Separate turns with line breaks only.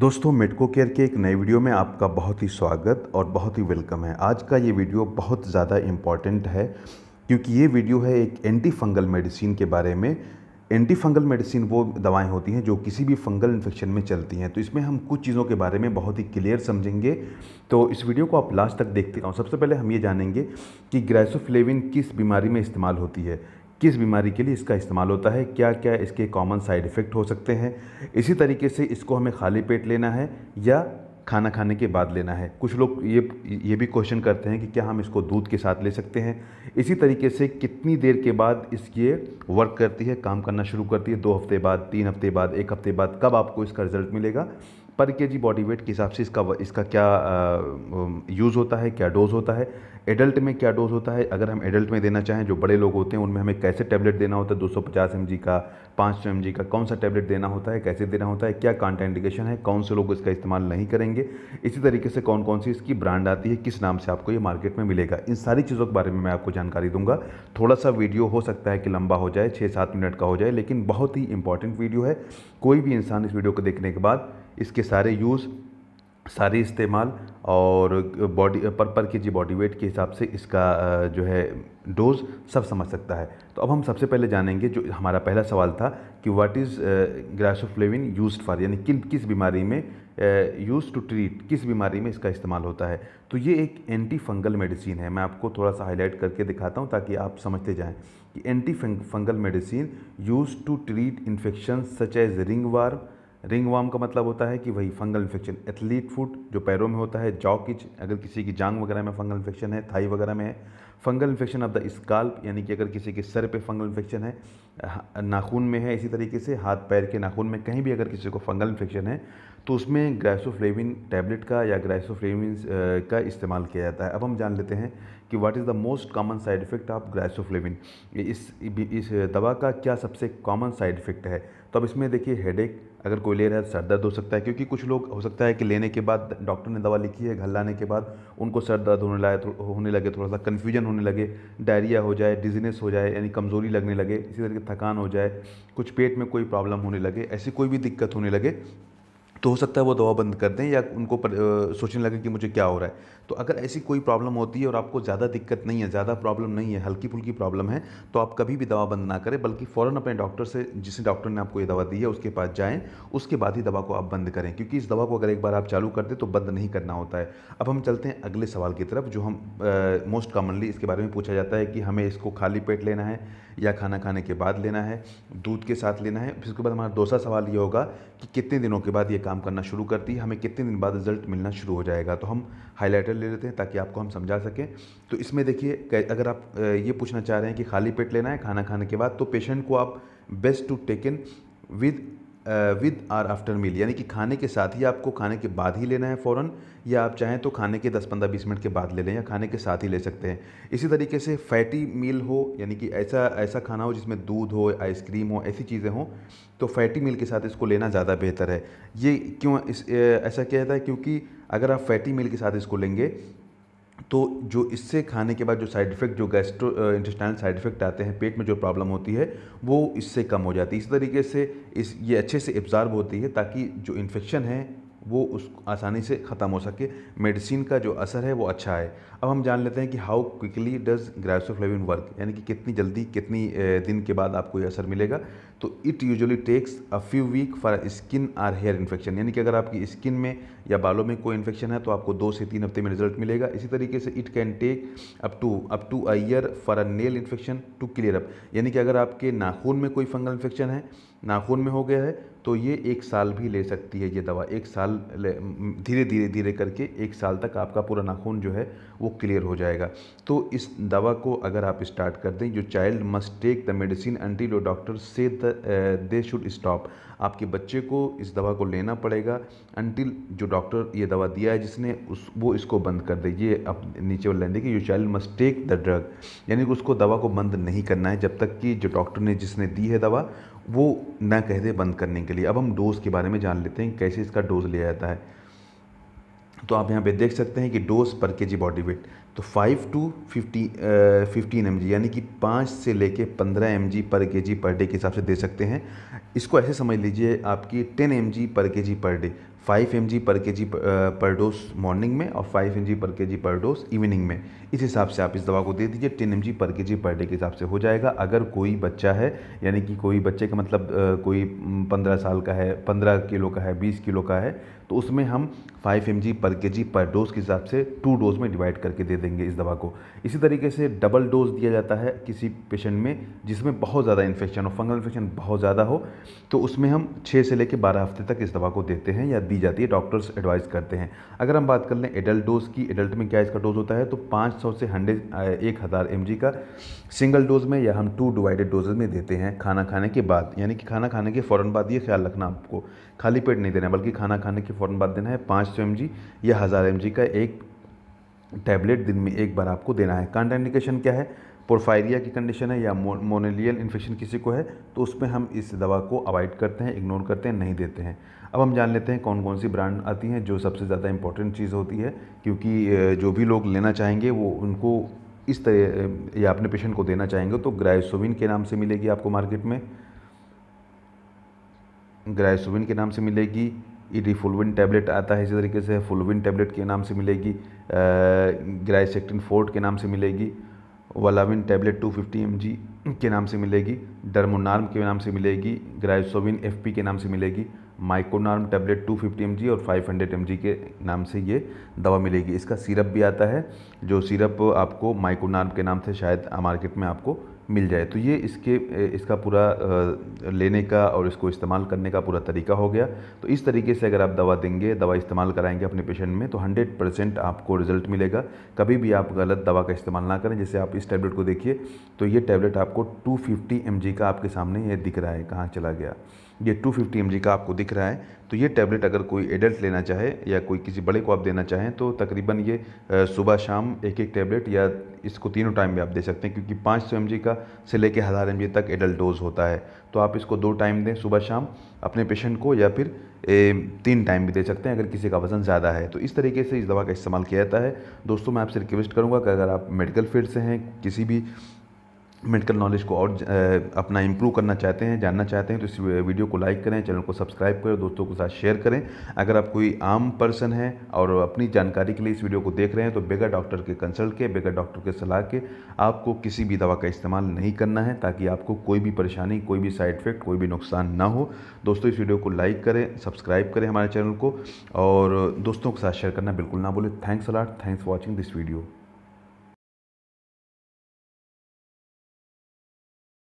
दोस्तों मेडको केयर के एक नए वीडियो में आपका बहुत ही स्वागत और बहुत ही वेलकम है आज का ये वीडियो बहुत ज़्यादा इम्पॉर्टेंट है क्योंकि ये वीडियो है एक एंटी फंगल मेडिसिन के बारे में एंटी फंगल मेडिसिन वो दवाएं होती हैं जो किसी भी फंगल इन्फेक्शन में चलती हैं तो इसमें हम कुछ चीज़ों के बारे में बहुत ही क्लियर समझेंगे तो इस वीडियो को आप लास्ट तक देखते रहो सबसे पहले हम ये जानेंगे कि ग्रेसोफ्लेविन किस बीमारी में इस्तेमाल होती है किस बीमारी के लिए इसका इस्तेमाल होता है क्या क्या इसके कॉमन साइड इफ़ेक्ट हो सकते हैं इसी तरीके से इसको हमें खाली पेट लेना है या खाना खाने के बाद लेना है कुछ लोग ये ये भी क्वेश्चन करते हैं कि क्या हम इसको दूध के साथ ले सकते हैं इसी तरीके से कितनी देर के बाद इस ये वर्क करती है काम करना शुरू करती है दो हफ्ते बाद तीन हफ्ते बाद एक हफ्ते बाद कब आपको इसका रिज़ल्ट मिलेगा पर के जी बॉडी वेट के हिसाब से इसका इसका क्या यूज़ होता है क्या डोज़ होता है एडल्ट में क्या डोज़ होता है अगर हम एडल्ट में देना चाहें जो बड़े लोग होते हैं उनमें हमें कैसे टैबलेट देना होता है 250 mg का 500 mg का कौन सा टैबलेट देना होता है कैसे देना होता है क्या कॉन्ट्राइंडिकेशन है कौन से लोग इसका इस्तेमाल नहीं करेंगे इसी तरीके से कौन कौन सी इसकी ब्रांड आती है किस नाम से आपको ये मार्केट में मिलेगा इन सारी चीज़ों के बारे में मैं आपको जानकारी दूंगा थोड़ा सा वीडियो हो सकता है कि लंबा हो जाए छः सात मिनट का हो जाए लेकिन बहुत ही इंपॉर्टेंट वीडियो है कोई भी इंसान इस वीडियो को देखने के बाद इसके सारे यूज़ सारे इस्तेमाल और बॉडी पर पर के जी बॉडी वेट के हिसाब से इसका जो है डोज़ सब समझ सकता है तो अब हम सबसे पहले जानेंगे जो हमारा पहला सवाल था कि what is griseofulvin used for यानी किन किस बीमारी में यूज़ टू ट्रीट किस बीमारी में इसका इस्तेमाल होता है तो ये एक एंटी फंगल मेडिसिन है मैं आपको थोड़ा सा हाईलाइट करके दिखाता हूँ ताकि आप समझते जाएँ कि anti fungal medicine used to treat infection such as ringworm ringworm का मतलब होता है कि वही फंगल इन्फेक्शन एथलीट फूट जो पैरों में होता है जॉ की अगर किसी की जांग वगैरह में फंगल इन्फेक्शन है थाई वगैरह में है fungal infection of the scalp यानी कि अगर किसी के सर पे फंगल इन्फेक्शन है नाखून में है इसी तरीके से हाथ पैर के नाखून में कहीं भी अगर किसी को फंगल इन्फेक्शन है तो उसमें ग्राइसोफ्लेविन टैबलेट का या ग्राइसोफ्लेविन का इस्तेमाल किया जाता है अब हम जान लेते हैं कि what is the most common side effect of griseofulvin इस इस दवा का क्या सबसे कॉमन साइड इफ़ेक्ट है तो अब इसमें देखिए हेडेक अगर कोई ले रहा है तो सर दर्द हो सकता है क्योंकि कुछ लोग हो सकता है कि लेने के बाद डॉक्टर ने दवा लिखी है घर लाने के बाद उनको सर दर्द होने लगे तो होने लगे थोड़ा सा कन्फ्यूजन होने लगे डायरिया हो जाए डिजीनेस हो जाए यानी कमज़ोरी लगने लगे इसी तरह की थकान हो जाए कुछ पेट में कोई प्रॉब्लम होने लगे ऐसी कोई भी दिक्कत होने लगे तो हो सकता है वो दवा बंद कर दें या उनको पर, आ, सोचने लगे कि मुझे क्या हो रहा है तो अगर ऐसी कोई प्रॉब्लम होती है और आपको ज़्यादा दिक्कत नहीं है ज़्यादा प्रॉब्लम नहीं है हल्की फुल्की प्रॉब्लम है तो आप कभी भी दवा बंद ना करें बल्कि फ़ौरन अपने डॉक्टर से जिस डॉक्टर ने आपको ये दवा दी है उसके पास जाएँ उसके बाद ही दवा को आप बंद करें क्योंकि इस दवा को अगर एक बार आप चालू कर दें तो बंद नहीं करना होता है अब हम चलते हैं अगले सवाल की तरफ जो हम मोस्ट कॉमनली इसके बारे में पूछा जाता है कि हमें इसको खाली पेट लेना है या खाना खाने के बाद लेना है दूध के साथ लेना है फिर उसके बाद हमारा दूसरा सवाल ये होगा कि कितने दिनों के बाद ये काम करना शुरू करती है हमें कितने दिन बाद रिजल्ट मिलना शुरू हो जाएगा तो हम हाईलाइटर ले लेते हैं ताकि आपको हम समझा सकें तो इसमें देखिए अगर आप ये पूछना चाह रहे हैं कि खाली पेट लेना है खाना खाने के बाद तो पेशेंट को आप best to taken with with or after meal यानी कि खाने के साथ ही आपको खाने के बाद ही लेना है फ़ौरन या आप चाहें तो खाने के 10-15 20 मिनट के बाद ले लें या खाने के साथ ही ले सकते हैं इसी तरीके से फैटी मील हो यानी कि ऐसा ऐसा खाना हो जिसमें दूध हो आइसक्रीम हो ऐसी चीज़ें हों तो फैटी मील के साथ इसको लेना ज़्यादा बेहतर है ये क्यों इस ऐसा कहता है क्योंकि अगर आप फैटी मील के साथ इसको लेंगे तो जो इससे खाने के बाद जो साइड इफ़ेक्ट जो गैस्ट्रो इंटेस्टाइनल साइड इफ़ेक्ट आते हैं पेट में जो प्रॉब्लम होती है वो इससे कम हो जाती है इस तरीके से इस ये अच्छे से एब्जॉर्ब होती है ताकि जो इन्फेक्शन है वो उस आसानी से ख़त्म हो सके मेडिसिन का जो असर है वो अच्छा है अब हम जान लेते हैं कि how quickly does griseofulvin work यानी कि कितनी जल्दी कितनी दिन के बाद आपको ये असर मिलेगा तो it usually takes a few week for skin or hair infection यानी कि अगर आपकी स्किन में या बालों में कोई इन्फेक्शन है तो आपको दो से तीन हफ्ते में रिजल्ट मिलेगा इसी तरीके से it can take up to up to a year for a nail infection to clear up यानी कि अगर आपके नाखून में कोई फंगल इन्फेक्शन है नाखून में हो गया है तो ये एक साल भी ले सकती है ये दवा एक साल धीरे धीरे धीरे करके एक साल तक आपका पूरा नाखून जो है वो क्लियर हो जाएगा तो इस दवा को अगर आप स्टार्ट कर दें जो child must take the medicine until doctor से दे शुड स्टॉप आपके बच्चे को इस दवा को लेना पड़ेगा अनटिल जो डॉक्टर ये दवा दिया है जिसने उस वो इसको बंद कर दे ये आप नीचे वाले लाइन देखिए your child must take the drug यानी कि उसको दवा को बंद नहीं करना है जब तक कि जो डॉक्टर ने जिसने दी है दवा वो ना कह दे बंद करने के लिए अब हम डोज़ के बारे में जान लेते हैं कैसे इसका डोज़ लिया जाता है तो आप यहाँ पे देख सकते हैं कि डोज पर के जी बॉडी वेट तो 5 टू 50 फिफ्टीन एम यानी कि 5 से लेके 15 एम पर के जी पर डे के हिसाब से दे सकते हैं इसको ऐसे समझ लीजिए आपकी 10 एम पर के जी per day five M G पर के जी पर डोज मॉर्निंग में और फाइव एम जी पर के जी पर डोज इवनिंग में इस हिसाब से आप इस दवा को दे दीजिए टेन एम जी पर के जी पर डे के हिसाब से हो जाएगा अगर कोई बच्चा है यानी कि कोई बच्चे का मतलब कोई पंद्रह साल का है पंद्रह किलो का है बीस किलो का है तो उसमें हम फाइव एम जी पर के जी पर डोज के हिसाब से टू डोज में डिवाइड करके दे देंगे इस दवा को इसी तरीके से डबल डोज दिया जाता है किसी पेशेंट में जिसमें बहुत ज़्यादा इन्फेक्शन हो फंगल इन्फेक्शन बहुत ज़्यादा हो तो उसमें हम छः से लेकर बारह हफ्ते तक इस दवा को देते हैं या दी दी जाती है डॉक्टर्स एडवाइस करते हैं अगर हम बात कर लें एडल्ट डोज की एडल्ट में क्या इसका डोज होता है तो 500 से हंड्रेड एक हज़ार एम का सिंगल डोज में या हम टू डिवाइडेड डोजेज में देते हैं खाना खाने के बाद यानी कि खाना खाने के फ़ौरन बाद ये ख्याल रखना आपको खाली पेट नहीं देना बल्कि खाना खाने के फ़ौरन बाद देना है पाँच सौ या हज़ार एम का एक टैबलेट दिन में एक बार आपको देना है कॉन्टाइंडिकेशन क्या है पोरफायरिया की कंडीशन है या मोनोलियल इन्फेक्शन किसी को है तो उसमें हम इस दवा को अवॉइड करते हैं इग्नोर करते हैं नहीं देते हैं अब हम जान लेते हैं कौन कौन सी ब्रांड आती हैं जो सबसे ज़्यादा इंपॉर्टेंट चीज़ होती है क्योंकि जो भी लोग लेना चाहेंगे वो उनको इस तरह या अपने पेशेंट को देना चाहेंगे तो ग्रायसोविन के नाम से मिलेगी आपको मार्केट में ग्रायसोविन के नाम से मिलेगी इडीफुलविन टैबलेट आता है इसी तरीके से फुलविन टैबलेट के नाम से मिलेगी ग्राइसेक्टिन फोर्ट के नाम से मिलेगी वलाविन टैबलेट 250 फिफ्टी के नाम से मिलेगी डर्मोनार्म के नाम से मिलेगी ग्राइसोविन एफपी के नाम से मिलेगी माइकोनार्म टैबलेट 250 फिफ्टी और 500 हंड्रेड के नाम से ये दवा मिलेगी इसका सिरप भी आता है जो सिरप आपको माइक्रोनार्म के नाम से शायद मार्केट में आपको मिल जाए तो ये इसके इसका पूरा लेने का और इसको इस्तेमाल करने का पूरा तरीका हो गया तो इस तरीके से अगर आप दवा देंगे दवा इस्तेमाल कराएंगे अपने पेशेंट में तो 100 परसेंट आपको रिजल्ट मिलेगा कभी भी आप गलत दवा का इस्तेमाल ना करें जैसे आप इस टैबलेट को देखिए तो ये टैबलेट आपको टू फिफ्टी का आपके सामने ये दिख रहा है कहाँ चला गया ये 250 फिफ्टी का आपको दिख रहा है तो ये टैबलेट अगर कोई एडल्ट लेना चाहे या कोई किसी बड़े को आप देना चाहें तो तकरीबन ये सुबह शाम एक एक टैबलेट या इसको तीनों टाइम भी आप दे सकते हैं क्योंकि 500 सौ का से लेके हज़ार एम तक एडल्ट डोज होता है तो आप इसको दो टाइम दें सुबह शाम अपने पेशेंट को या फिर ए, तीन टाइम भी दे सकते हैं अगर किसी का वज़न ज़्यादा है तो इस तरीके से इस दवा का इस्तेमाल किया जाता है दोस्तों मैं आपसे रिक्वेस्ट करूँगा कि अगर आप मेडिकल फील्ड से हैं किसी भी मेडिकल नॉलेज को और अपना इम्प्रूव करना चाहते हैं जानना चाहते हैं तो इस वीडियो को लाइक करें चैनल को सब्सक्राइब करें दोस्तों के साथ शेयर करें अगर आप कोई आम पर्सन हैं और अपनी जानकारी के लिए इस वीडियो को देख रहे हैं तो बेगर डॉक्टर के कंसल्ट के बेगर डॉक्टर के सलाह के आपको किसी भी दवा का इस्तेमाल नहीं करना है ताकि आपको कोई भी परेशानी कोई भी साइड इफ़ेक्ट कोई भी नुकसान ना हो दोस्तों इस वीडियो को लाइक करें सब्सक्राइब करें हमारे चैनल को और दोस्तों के साथ शेयर करना बिल्कुल ना बोले thanks a lot thanks watching this video